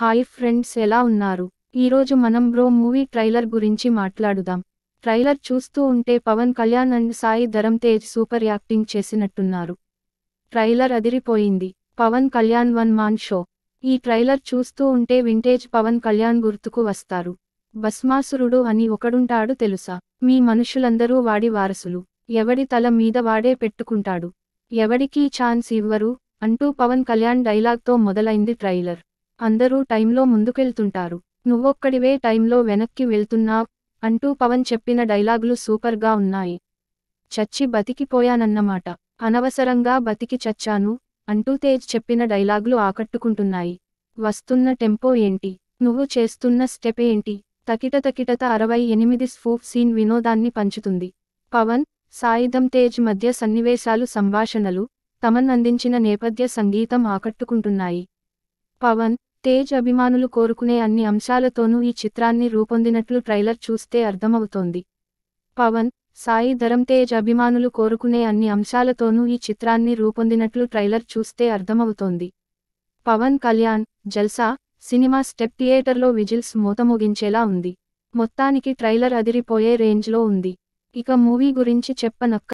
hi friends ఎలా ఉన్నారు ఈరోజు మనం బ్రో మూవీ ట్రైలర్ గురించి మాట్లాడుదాం ట్రైలర్ చూస్తూ ఉంటే Pawan Kalyan and Sai Dharam Tej super acting చేసినట్టున్నారు ట్రైలర్ అదిరిపోయింది Pawan Kalyan one man show ఈ ట్రైలర్ చూస్తూ ఉంటే వింటేజ్ పవన్ కళ్యాణ్ గుర్తుకు వస్తారు భస్మాసురుడు అని ఒకడుంటాడు తెలుసా మీ మనుషులందరూ వాడి వారసులు ఎవడి తల మీద వాడే పెట్టుకుంటాడు ఎవడికీ ఛాన్స్ ఇవ్వరు అంటూ పవన్ కళ్యాణ్ డైలాగ్తో మొదలైంది ట్రైలర్ అందరూ టైంలో ముందుకెళ్తుంటారు నువ్వొక్కడివే టైంలో వెనక్కి వెళ్తున్నా అంటూ పవన్ చెప్పిన డైలాగులు సూపర్గా ఉన్నాయి చచ్చి బతికిపోయానన్నమాట అనవసరంగా బతికి చచ్చాను అంటూ తేజ్ చెప్పిన డైలాగులు ఆకట్టుకుంటున్నాయి వస్తున్న టెంపో ఏంటి నువ్వు చేస్తున్న స్టెప్ ఏంటి తకిట తకిటత అరవై ఎనిమిది స్ఫూఫ్ సీన్ వినోదాన్ని పంచుతుంది పవన్ సాయుధం తేజ్ మధ్య సన్నివేశాలు సంభాషణలు తమన్ అందించిన నేపథ్య సంగీతం ఆకట్టుకుంటున్నాయి పవన్ తేజ్ అభిమానులు కోరుకునే అన్ని అంశాలతోనూ ఈ చిత్రాన్ని రూపొందినట్లు ట్రైలర్ చూస్తే అర్థమవుతోంది పవన్ సాయి ధరం తేజ్ అభిమానులు కోరుకునే అన్ని అంశాలతోనూ ఈ చిత్రాన్ని రూపొందినట్లు ట్రైలర్ చూస్తే అర్థమవుతోంది పవన్ కళ్యాణ్ జల్సా సినిమా స్టెప్ థియేటర్లో విజిల్స్ మూతమోగించేలా ఉంది మొత్తానికి ట్రైలర్ అదిరిపోయే రేంజ్లో ఉంది ఇక మూవీ గురించి చెప్పనక్క